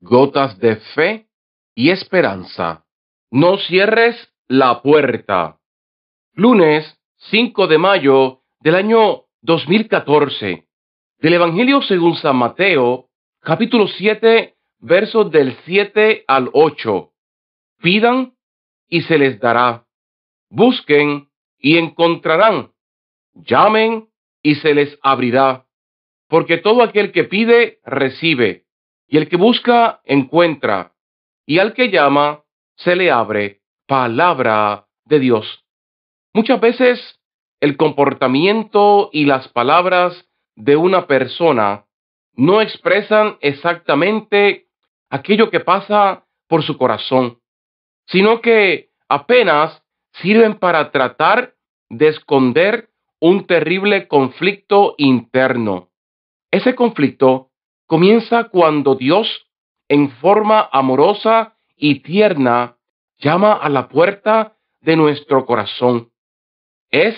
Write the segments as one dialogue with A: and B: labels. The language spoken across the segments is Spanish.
A: gotas de fe y esperanza. No cierres la puerta. Lunes 5 de mayo del año 2014 del Evangelio según San Mateo, capítulo 7, versos del 7 al 8. Pidan y se les dará. Busquen y encontrarán. Llamen y se les abrirá. Porque todo aquel que pide, recibe y el que busca, encuentra. Y al que llama, se le abre palabra de Dios. Muchas veces el comportamiento y las palabras de una persona no expresan exactamente aquello que pasa por su corazón, sino que apenas sirven para tratar de esconder un terrible conflicto interno. Ese conflicto comienza cuando Dios, en forma amorosa y tierna, llama a la puerta de nuestro corazón. Es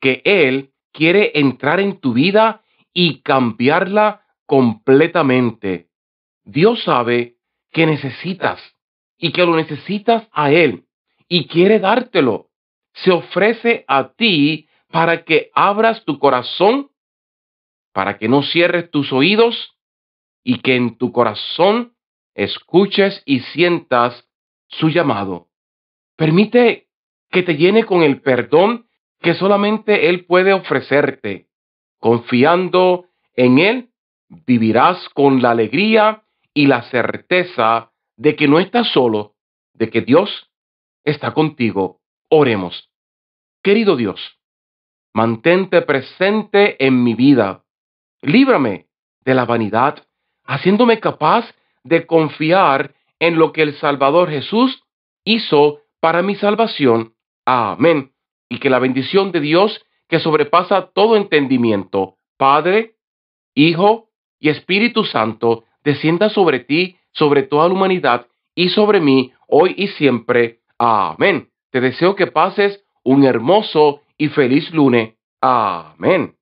A: que Él quiere entrar en tu vida y cambiarla completamente. Dios sabe que necesitas y que lo necesitas a Él y quiere dártelo. Se ofrece a ti para que abras tu corazón, para que no cierres tus oídos y que en tu corazón escuches y sientas su llamado. Permite que te llene con el perdón que solamente Él puede ofrecerte. Confiando en Él, vivirás con la alegría y la certeza de que no estás solo, de que Dios está contigo. Oremos. Querido Dios, mantente presente en mi vida. Líbrame de la vanidad haciéndome capaz de confiar en lo que el Salvador Jesús hizo para mi salvación. Amén. Y que la bendición de Dios, que sobrepasa todo entendimiento, Padre, Hijo y Espíritu Santo, descienda sobre ti, sobre toda la humanidad y sobre mí, hoy y siempre. Amén. Te deseo que pases un hermoso y feliz lunes. Amén.